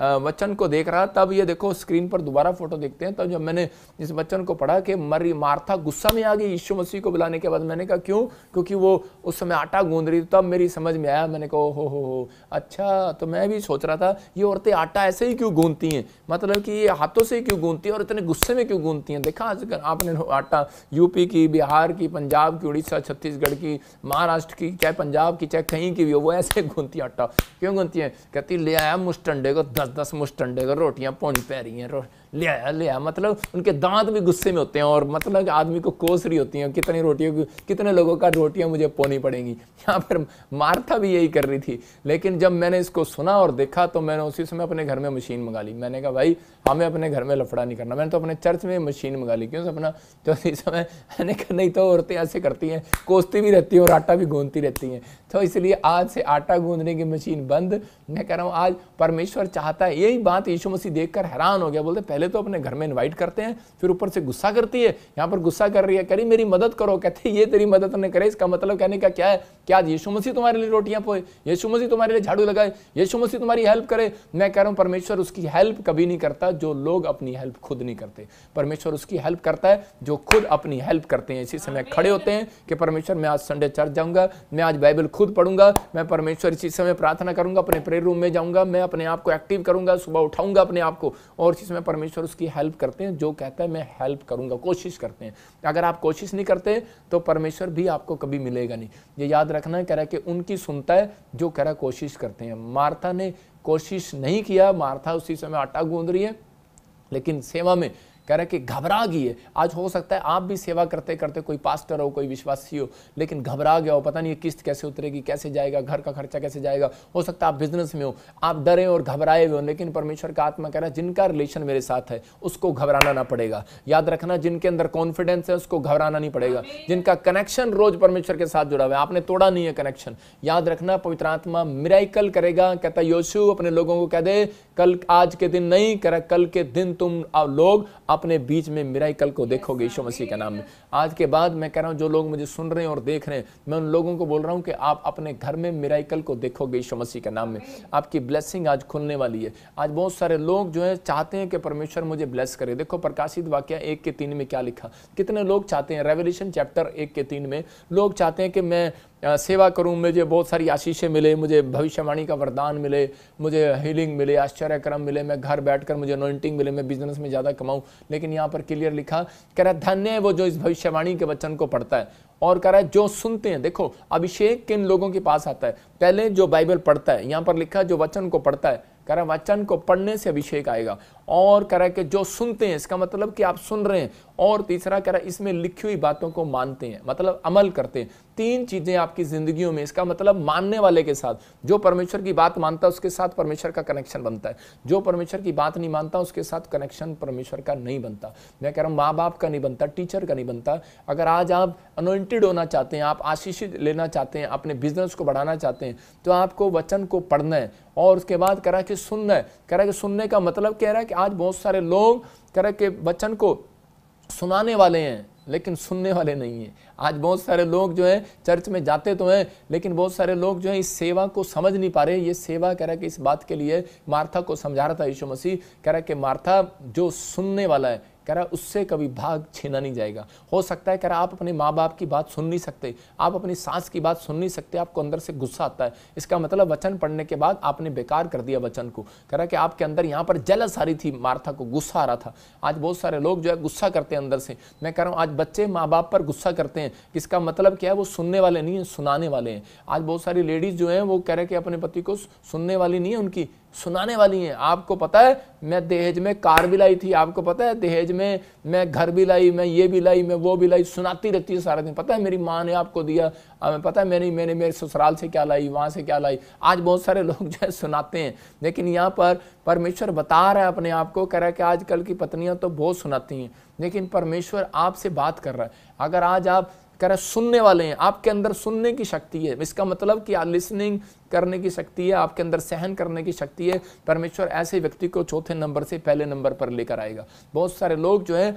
वचन को देख रहा तब ये देखो स्क्रीन पर दोबारा फोटो देखते हैं तब जब मैंने इस वचन को पढ़ा कि मरी मार्था गुस्सा में आ गई यीशु मसीह को बुलाने के बाद मैंने कहा क्यों क्योंकि वो उस समय आटा गूंद रही तब मेरी समझ में आया मैंने कहा हो हो हो अच्छा तो मैं भी सोच रहा था ये औरतें आटा ऐसे ही क्यों गूंदती हैं मतलब कि ये हाथों से ही क्यों गूंदती हैं और इतने गुस्से में क्यों गूंदती हैं देखा आजकल आपने आटा यूपी की बिहार की पंजाब की उड़ीसा छत्तीसगढ़ की महाराष्ट्र की चाहे पंजाब की चाहे कहीं की भी हो वो ऐसे गूंदती आटा क्यों गूंदती हैं कहती ले आया मुस्टंडे को दस दस दस मुश्ट अंडे को रोटियां पौनी पै रही हैं ले आया ले आया मतलब उनके दांत भी गुस्से में होते हैं और मतलब आदमी को कोस रही होती हैं कितनी रोटियों की कितने लोगों का रोटियाँ मुझे पोनी पड़ेंगी यहाँ पर मार्था भी यही कर रही थी लेकिन जब मैंने इसको सुना और देखा तो मैंने उसी समय अपने घर में मशीन मंगा ली मैंने कहा भाई हमें अपने घर में लफड़ा नहीं करना मैंने तो अपने चर्च में मशीन मंगा ली क्यों अपना तो उसी समय मैंने कहा नहीं तो औरतें ऐसे करती हैं कोसती भी रहती हैं और आटा भी गूंदती रहती हैं तो इसलिए आज से आटा गूंदने की मशीन बंद मैं कह रहा हूँ आज परमेश्वर चाहता है यही बात यीशु मसीह देखकर हैरान हो गया बोलते पहले तो अपने घर में इन्वाइट करते हैं फिर ऊपर से गुस्सा करती है यहाँ पर गुस्सा कर रही है करी मेरी मदद करो कहते ये तेरी मदद नहीं करे इसका मतलब कहने का क्या है क्या यीशु मसीह तुम्हारे लिए रोटियाँ पोए यीशु मसीह तुम्हारे लिए झाड़ू लगाए यीशु मसीह तुम्हारी हेल्प करे मैं कह रहा हूँ परमेश्वर उसकी हेल्प कभी नहीं करता जो लोग अपनी हेल्प खुद नहीं करते परमेश्वर उसकी हेल्प करता है जो खुद अपनी हेल्प करते हैं इसी समय खड़े होते हैं कि परमेश्वर मैं आज संडे चर्च जाऊंगा मैं आज बाइबल खुद पढ़ूंगा मैं परमेश्वर इसी समय प्रार्थना करूंगा अपने प्रेयर रूम में जाऊंगा मैं अपने आप को एक्टिव करूंगा सुबह उठाऊंगा अपने आप को और इसी समय परमेश्वर परमेश्वर उसकी हेल्प करते हैं जो कहता है मैं हेल्प करूंगा कोशिश करते हैं अगर आप कोशिश नहीं करते तो परमेश्वर भी आपको कभी मिलेगा नहीं ये याद रखना कह रहा है कि उनकी सुनता है जो कह रहा है कोशिश करते हैं मार्था ने कोशिश नहीं किया मार्था उसी समय आटा गूंद रही है लेकिन सेवा में कह रहे कि घबरा गई आज हो सकता है आप भी सेवा करते करते कोई पास्टर हो कोई विश्वासी हो लेकिन घबरा गया हो पता नहीं किस्त कैसे उतरेगी कैसे जाएगा घर का खर्चा कैसे जाएगा हो सकता है आप बिजनेस में हो आप डरे और घबराए हुए हो लेकिन परमेश्वर का आत्मा कह रहा है जिनका रिलेशन मेरे साथ है उसको घबराना ना पड़ेगा याद रखना जिनके अंदर कॉन्फिडेंस है उसको घबराना नहीं पड़ेगा जिनका कनेक्शन रोज परमेश्वर के साथ जुड़ा हुआ है आपने तोड़ा नहीं है कनेक्शन याद रखना पवित्र आत्मा मिराइकल करेगा कहता योशु अपने लोगों को कह दे कल आज के दिन नहीं कर कल के दिन तुम लोग अपने बीच में मिराइकल को देखोगे ईशो मसीह के नाम में आज के बाद मैं कह रहा हूँ जो लोग मुझे सुन रहे हैं और देख रहे हैं मैं उन लोगों को बोल रहा हूँ कि आप अपने घर में मिराइकल को देखोगे ईशो मसीह के नाम में आपकी ब्लेसिंग आज खुलने वाली है आज बहुत सारे लोग जो है चाहते हैं कि परमेश्वर मुझे ब्लेस करे देखो प्रकाशित वाक्य एक के तीन में क्या लिखा कितने लोग चाहते हैं रेवोल्यूशन चैप्टर एक के तीन में लोग चाहते हैं कि मैं सेवा करूं मुझे बहुत सारी आशीषें मिले मुझे भविष्यवाणी का वरदान मिले मुझे हीलिंग मिले आश्चर्यक्रम मिले मैं घर बैठकर मुझे अनोइंटिंग मिले मैं बिजनेस में ज़्यादा कमाऊं लेकिन यहाँ पर क्लियर लिखा कह रहा है धन्य है वो जो इस भविष्यवाणी के वचन को पढ़ता है और कह रहा है जो सुनते हैं देखो अभिषेक किन लोगों के पास आता है पहले जो बाइबल पढ़ता है यहाँ पर लिखा जो वचन को पढ़ता है कह रहा है वचन को पढ़ने से अभिषेक आएगा और कह रहा है कि जो सुनते हैं इसका मतलब कि आप सुन रहे हैं और तीसरा कह रहा है इसमें लिखी हुई बातों को मानते हैं मतलब अमल करते हैं तीन चीज़ें आपकी ज़िंदगियों में इसका मतलब मानने वाले के साथ जो परमेश्वर की बात मानता है उसके साथ परमेश्वर का कनेक्शन बनता है जो परमेश्वर की बात नहीं मानता उसके साथ कनेक्शन परमेश्वर का नहीं बनता मैं कह रहा हूँ माँ बाप का नहीं बनता टीचर का नहीं बनता अगर आज आप अनोइंटेड होना चाहते हैं आप आशीषित लेना चाहते हैं अपने बिजनेस को बढ़ाना चाहते हैं तो आपको वचन को पढ़ना है और उसके बाद कह रहा है कि सुनना है कह रहा है कि सुनने का मतलब कह रहा है कि आज बहुत सारे लोग तरह के वचन को सुनाने वाले हैं लेकिन सुनने वाले नहीं हैं आज बहुत सारे लोग जो हैं चर्च में जाते तो हैं लेकिन बहुत सारे लोग जो हैं इस सेवा को समझ नहीं पा रहे ये सेवा कह रहा कि इस बात के लिए मार्था को समझा रहा था यीशु मसीह कह रहा कि मार्था जो सुनने वाला है कह रहा उससे कभी भाग छीना नहीं जाएगा हो सकता है कह रहा आप अपने माँ बाप की बात सुन नहीं सकते आप अपनी सास की बात सुन नहीं सकते आपको अंदर से गुस्सा आता है इसका मतलब वचन पढ़ने के बाद आपने बेकार कर दिया वचन को कह रहा कि आपके अंदर यहाँ पर जलस आ रही थी मार्था को गुस्सा आ रहा था आज बहुत सारे लोग जो है गुस्सा करते हैं अंदर से मैं कह रहा हूँ आज बच्चे माँ बाप पर गुस्सा करते हैं इसका मतलब क्या है वो सुनने वाले नहीं है सुनाने वाले हैं आज बहुत सारी लेडीज़ जो हैं वो कह रहे कि अपने पति को सुनने वाली नहीं है उनकी सुनाने वाली हैं आपको पता है मैं दहेज में कार भी लाई थी आपको पता है दहेज में मैं घर भी लाई मैं ये भी लाई मैं वो भी लाई सुनाती रहती है सारा दिन पता है मेरी माँ ने आपको दिया पता है मैंने मैंने मेरे ससुराल से क्या लाई वहाँ से क्या लाई आज बहुत सारे लोग जो है सुनाते हैं लेकिन यहाँ पर परमेश्वर बता रहा है अपने आप को कह रहा है कि आजकल की पत्नियाँ तो बहुत सुनाती हैं लेकिन परमेश्वर आपसे बात कर रहा है अगर आज आप कह रहे सुनने वाले हैं आपके अंदर सुनने की शक्ति है इसका मतलब कि लिसनिंग करने की शक्ति है आपके अंदर सहन करने की शक्ति है परमेश्वर ऐसे व्यक्ति को चौथे नंबर से पहले नंबर पर लेकर आएगा बहुत सारे लोग जो है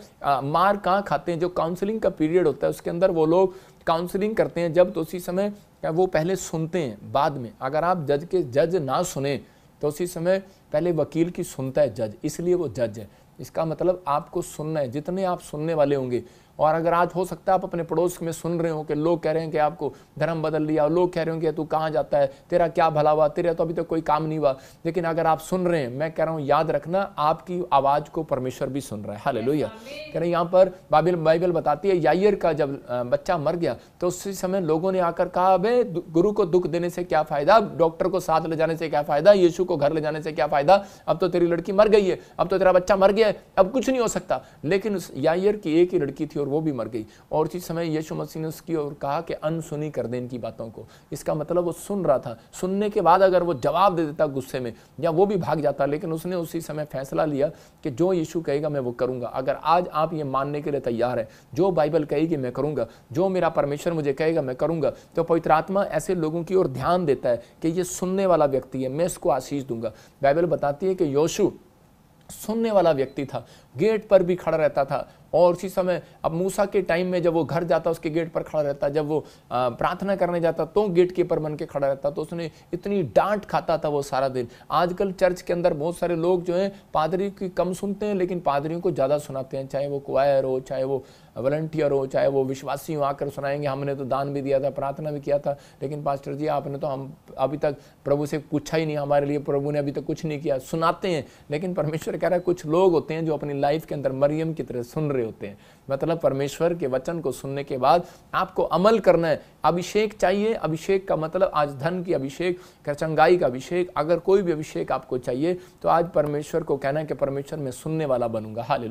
मार कहाँ खाते हैं जो काउंसलिंग का पीरियड होता है उसके अंदर वो लोग काउंसलिंग करते हैं जब तो उसी समय वो पहले सुनते हैं बाद में अगर आप जज के जज ना सुने तो उसी समय पहले वकील की सुनता है जज इसलिए वो जज है इसका मतलब आपको सुनना है जितने आप सुनने वाले होंगे और अगर आज हो सकता है आप अपने पड़ोस में सुन रहे हो कि लोग कह रहे हैं कि आपको धर्म बदल लिया लोग कह रहे हो कि तू कहाँ जाता है तेरा क्या भला हुआ तेरा तो अभी तक तो कोई काम नहीं हुआ लेकिन अगर आप सुन रहे हैं मैं कह रहा हूँ याद रखना आपकी आवाज़ को परमेश्वर भी सुन रहा है हाल लोहिया कह रहे हैं यहाँ पर बाइबल बाइबल बताती है यायर का जब बच्चा मर गया तो उसी समय लोगों ने आकर कहा अबे गुरु को दुख देने से क्या फ़ायदा डॉक्टर को साथ ले जाने से क्या फ़ायदा यीशु को घर ले जाने से क्या फ़ायदा अब तो तेरी लड़की मर गई है अब तो तेरा बच्चा मर गया है अब कुछ नहीं हो सकता लेकिन उस यायर की एक ही लड़की थी और वो भी मर गई और उसी समय यीशु मसीह ने उसकी और कहा कि अनसुनी कर दे इनकी बातों को इसका मतलब वो सुन रहा था सुनने के बाद अगर वो जवाब दे देता गुस्से में या वो भी भाग जाता लेकिन उसने उसी समय फैसला लिया कि जो यीशु कहेगा मैं वो करूँगा अगर आज आप ये मानने के लिए तैयार है जो बाइबल कहेगी मैं करूँगा जो मेरा परमेश्वर मुझे कहेगा मैं करूँगा तो पवित्र आत्मा ऐसे लोगों की ओर ध्यान देता है कि ये सुनने वाला व्यक्ति है मैं इसको आशीष दूंगा बाइबल बताती है कि योशु सुनने वाला व्यक्ति था गेट पर भी खड़ा रहता था और उसी समय अब मूसा के टाइम में जब वो घर जाता उसके गेट पर खड़ा रहता जब वो प्रार्थना करने जाता तो गेट कीपर बन के खड़ा रहता तो उसने इतनी डांट खाता था वो सारा दिन आजकल चर्च के अंदर बहुत सारे लोग जो हैं पादरी की कम सुनते हैं लेकिन पादरियों को ज़्यादा सुनाते हैं चाहे वो क्वायर हो चाहे वो वॉलंटियर हो चाहे वो विश्वासी हो आकर सुनाएंगे हमने तो दान भी दिया था प्रार्थना भी किया था लेकिन पास्टर जी आपने तो हम अभी तक प्रभु से पूछा ही नहीं हमारे लिए प्रभु ने अभी तक कुछ नहीं किया सुनाते हैं लेकिन परमेश्वर कह रहा है कुछ लोग होते हैं जो अपनी लाइफ के अंदर मरियम की तरह सुन रहे रहे होते हैं मतलब परमेश्वर के वचन को सुनने के बाद आपको अमल करना है अभिषेक चाहिए अभिषेक का मतलब आज धन की अभिषेक चंगाई का अभिषेक अगर कोई भी अभिषेक आपको चाहिए तो आज परमेश्वर को कहना है कि परमेश्वर मैं सुनने वाला बनूंगा हाल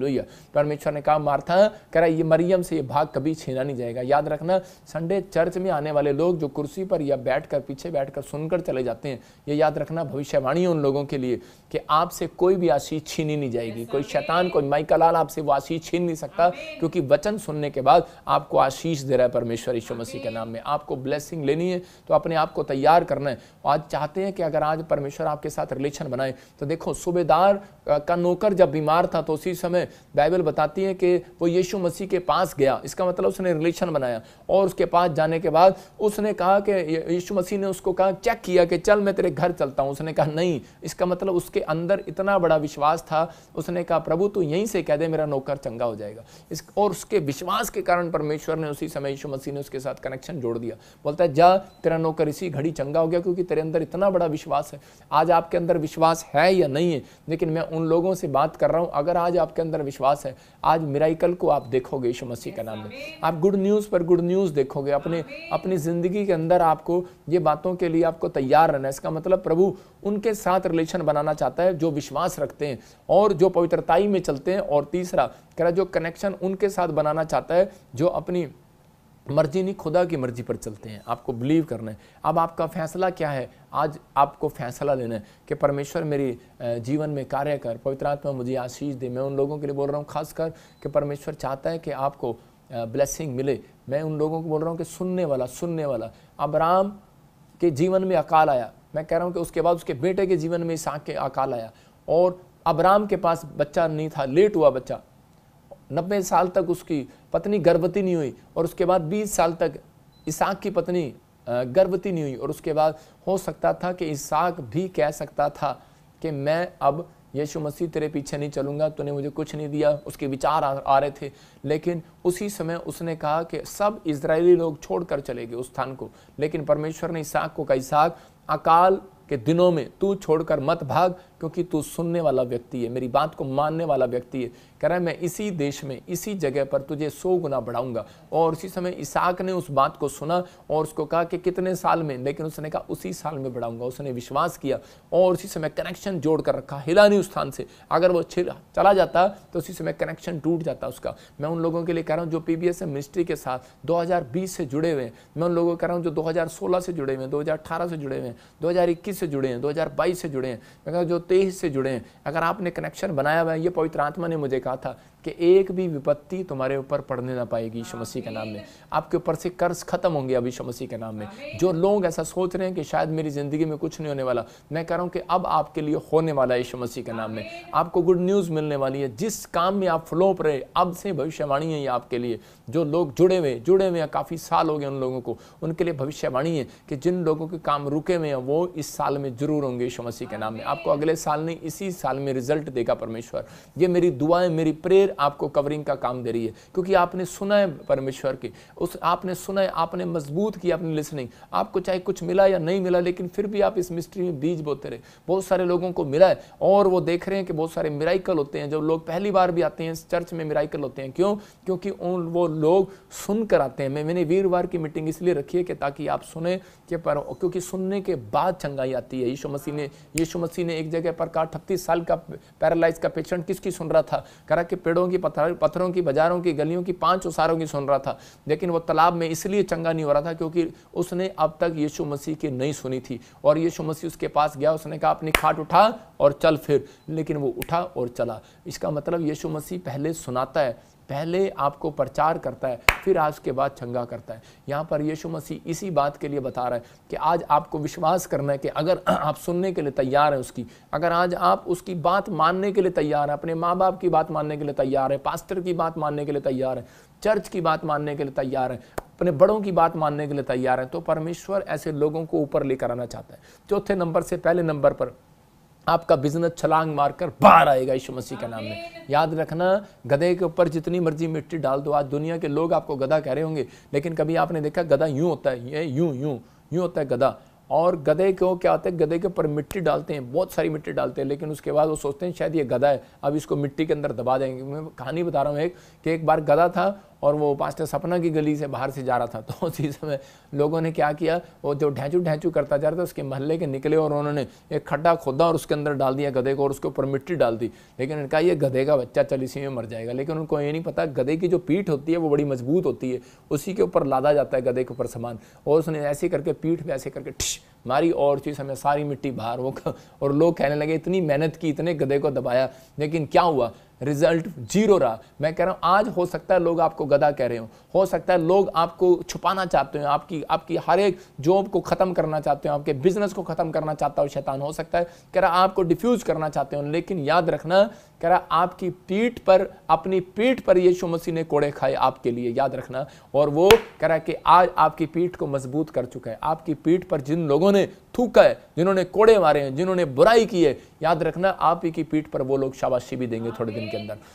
परमेश्वर ने कहा मारथा कह रहा ये मरियम से ये भाग कभी छीना नहीं जाएगा याद रखना संडे चर्च में आने वाले लोग जो कुर्सी पर या बैठ पीछे बैठ सुनकर चले जाते हैं ये याद रखना भविष्यवाणी है उन लोगों के लिए कि आपसे कोई भी आशीष छीनी नहीं जाएगी कोई शैतान कोई माइकलाल आपसे वो आशीष छीन नहीं सकता क्योंकि वचन सुनने के बाद आपको आशीष दे रहा है परमेश्वर यीशु मसीह के नाम में आपको ब्लेसिंग लेनी है तो अपने आप को तैयार करना है आज चाहते हैं कि अगर आज परमेश्वर आपके साथ रिलेशन बनाए तो देखो सूबेदार का नौकर जब बीमार था तो उसी समय बाइबल बताती है कि वो यीशु मसीह के पास गया इसका मतलब उसने रिलेशन बनाया और उसके पास जाने के बाद उसने कहा कि यीशु मसीह ने उसको कहा चेक किया कि चल मैं तेरे घर चलता हूँ उसने कहा नहीं इसका मतलब उसके अंदर इतना बड़ा विश्वास था उसने कहा प्रभु तू यहीं से कह दे मेरा नौकर चंगा हो जाएगा इस और उसके विश्वास के कारण परमेश्वर ने उसी समय यीशु मसीह ने उसके साथ कनेक्शन जोड़ दिया बोलता है जा तेरा नौकर इसी घड़ी चंगा हो गया क्योंकि तेरे अंदर इतना बड़ा विश्वास है आज आपके अंदर विश्वास है या नहीं है लेकिन मैं उन लोगों से बात कर रहा हूँ अगर आज आपके अंदर विश्वास है आज मिराइकल को आप देखोगे यीशु मसीह के नाम में आप गुड न्यूज़ पर गुड न्यूज़ देखोगे अपने अपनी ज़िंदगी के अंदर आपको ये बातों के लिए आपको तैयार रहना है इसका मतलब प्रभु उनके साथ रिलेशन बनाना चाहता है जो विश्वास रखते हैं और जो पवित्रताई में चलते हैं और तीसरा कह रहा जो कनेक्शन उन उनके साथ बनाना चाहता है जो अपनी मर्जी नहीं खुदा की मर्जी पर चलते हैं आपको बिलीव करना है अब आपका फैसला क्या है आज आपको फैसला लेना है कि परमेश्वर मेरी जीवन में कार्य कर पवित्र आत्मा मुझे आशीष दे मैं उन लोगों के लिए बोल रहा हूँ खासकर कि परमेश्वर चाहता है कि आपको ब्लेसिंग मिले मैं उन लोगों को बोल रहा हूँ कि सुनने वाला सुनने वाला अब राम के जीवन में अकाल आया मैं कह रहा हूँ कि उसके बाद उसके बेटे के जीवन में इस के अकाल आया और अबराम के पास बच्चा नहीं था लेट हुआ बच्चा नब्बे साल तक उसकी पत्नी गर्भवती नहीं हुई और उसके बाद बीस साल तक इसाक की पत्नी गर्भवती नहीं हुई और उसके बाद हो सकता था कि इसाक भी कह सकता था कि मैं अब यीशु मसीह तेरे पीछे नहीं चलूंगा तूने मुझे कुछ नहीं दिया उसके विचार आ, आ रहे थे लेकिन उसी समय उसने कहा कि सब इसराइली लोग छोड़कर चले गए उस स्थान को लेकिन परमेश्वर ने इसाक को कहा इसाक अकाल के दिनों में तू छोड़कर मत भाग क्योंकि तू सुनने वाला व्यक्ति है मेरी बात को मानने वाला व्यक्ति है कह रहा है मैं इसी देश में इसी जगह पर तुझे सौ गुना बढ़ाऊंगा और उसी समय इसाक ने उस बात को सुना और उसको कहा कि कितने साल में लेकिन उसने कहा उसी साल में बढ़ाऊंगा उसने विश्वास किया और उसी समय कनेक्शन जोड़ कर रखा हिला नहीं उस स्थान से अगर वो चला जाता तो उसी समय कनेक्शन टूट जाता उसका मैं उन लोगों के लिए कह रहा हूँ जो पी बी एस मिनिस्ट्री के साथ दो से जुड़े हुए हैं मैं उन लोगों को कह रहा हूँ जो दो से जुड़े हुए हैं दो से जुड़े हुए हैं दो से जुड़े हैं दो से जुड़े हैं से जुड़े हैं मैं हूँ जो तेईस से जुड़े हैं अगर आपने कनेक्शन बनाया हुआ है ये पवित्र आत्मा ने मुझे कहा था कि एक भी विपत्ति तुम्हारे ऊपर पड़ने ना पाएगी यीशु मसीह के नाम में आपके ऊपर से कर्ज खत्म होंगे अब यीशु मसीह के नाम में जो लोग ऐसा सोच रहे हैं कि शायद मेरी ज़िंदगी में कुछ नहीं होने वाला मैं कह रहा हूँ कि अब आपके लिए होने वाला है यीशु मसीह के नाम में आपको गुड न्यूज़ मिलने वाली है जिस काम में आप फ्लोप रहे अब से भविष्यवाणी है ये आपके लिए जो लोग जुड़े हुए जुड़े हुए हैं काफ़ी साल हो गए उन लोगों को उनके लिए भविष्यवाणी है कि जिन लोगों के काम रुके हुए हैं वो इस साल में जरूर होंगे यीशु मसीह के नाम में आपको अगले साल नहीं इसी साल में रिजल्ट देगा परमेश्वर ये मेरी दुआएं मेरी प्रेर फिर आपको कवरिंग का काम दे रही है क्योंकि आपने सुना है परमेश्वर की उस आपने सुना है आपने मजबूत किया अपनी लिसनिंग आपको चाहे कुछ मिला या नहीं मिला लेकिन फिर भी आप इस मिस्ट्री में बीज बोते रहे बहुत सारे लोगों को मिला है और वो देख रहे हैं कि बहुत सारे मिराइकल होते हैं जब लोग पहली बार भी आते हैं इस चर्च में मिराइकल होते हैं क्यों क्योंकि उन वो लोग सुन कर आते हैं मैं मैंने वीरवार की मीटिंग इसलिए रखी है कि ताकि आप सुने के पर क्योंकि सुनने के बाद चंगाई आती है यीशु मसीह ने यीशु मसीह ने एक जगह पर कहा अठतीस साल का पैरालाइज का पेशेंट किसकी सुन रहा था करा कि पेड़ों पहाड़ों की पत्थरों की बाजारों की गलियों की पांच उसारों की सुन रहा था लेकिन वो तालाब में इसलिए चंगा नहीं हो रहा था क्योंकि उसने अब तक यीशु मसीह की नहीं सुनी थी और यीशु मसीह उसके पास गया उसने कहा अपनी खाट उठा और चल फिर लेकिन वो उठा और चला इसका मतलब यीशु मसीह पहले सुनाता है पहले आपको प्रचार करता है फिर आज के बाद चंगा करता है यहाँ पर यीशु मसीह इसी बात के लिए बता रहा है कि आज आपको विश्वास करना है कि अगर आप सुनने के लिए तैयार हैं उसकी अगर आज आप उसकी बात मानने के लिए तैयार हैं अपने माँ बाप की बात मानने के लिए तैयार है पास्टर की बात मानने के लिए तैयार है चर्च की बात मानने के लिए तैयार है अपने बड़ों की बात मानने के लिए तैयार है तो परमेश्वर ऐसे लोगों को ऊपर लेकर आना चाहता है चौथे नंबर से पहले नंबर पर आपका बिजनेस छलांग मारकर बाहर आएगा यीशु मसीह के नाम में याद रखना गधे के ऊपर जितनी मर्जी मिट्टी डाल दो आज दुनिया के लोग आपको गधा कह रहे होंगे लेकिन कभी आपने देखा गधा यूं होता है ये यूं यूं यूं होता है गधा और गधे को क्या होता है गधे के ऊपर मिट्टी डालते हैं बहुत सारी मिट्टी डालते हैं लेकिन उसके बाद वो सोचते हैं शायद ये गधा है अब इसको मिट्टी के अंदर दबा देंगे मैं कहानी बता रहा हूँ एक कि एक बार गधा था और वो पास्टर सपना की गली से बाहर से जा रहा था तो उसी समय लोगों ने क्या किया वो जो ढैंचू ढैंचू करता जा रहा था उसके महल्ले के निकले और उन्होंने एक खड्डा खोदा और उसके अंदर डाल दिया गधे को और उसके ऊपर मिट्टी डाल दी लेकिन इनका ये गधे का बच्चा चल इसी में मर जाएगा लेकिन उनको ये नहीं पता गधे की जो पीठ होती है वो बड़ी मजबूत होती है उसी के ऊपर लादा जाता है गधे के ऊपर सामान और उसने ऐसे करके पीठ में ऐसे करके ठिश मारी और चीज़ हमें सारी मिट्टी बाहर होकर और लोग कहने लगे इतनी मेहनत की इतने गधे को दबाया लेकिन क्या हुआ रिजल्ट जीरो रहा मैं कह रहा हूँ आज हो सकता है लोग आपको गदा कह रहे हो हो सकता है लोग आपको छुपाना चाहते हो आपकी आपकी हर एक जॉब को ख़त्म करना चाहते हो आपके बिजनेस को ख़त्म करना चाहता हो शैतान हो सकता है कह रहा आपको डिफ्यूज़ करना चाहते हो लेकिन याद रखना कह रहा आपकी पीठ पर अपनी पीठ पर यीशु मसीह ने कोड़े खाए आपके लिए याद रखना और वो कह रहा कि आज आपकी पीठ को मजबूत कर चुका है आपकी पीठ पर जिन लोगों ने थूका है जिन्होंने कोड़े मारे हैं जिन्होंने बुराई की है याद रखना आप ही की पीठ पर वो लोग शाबाशी भी देंगे थोड़े दिन के अंदर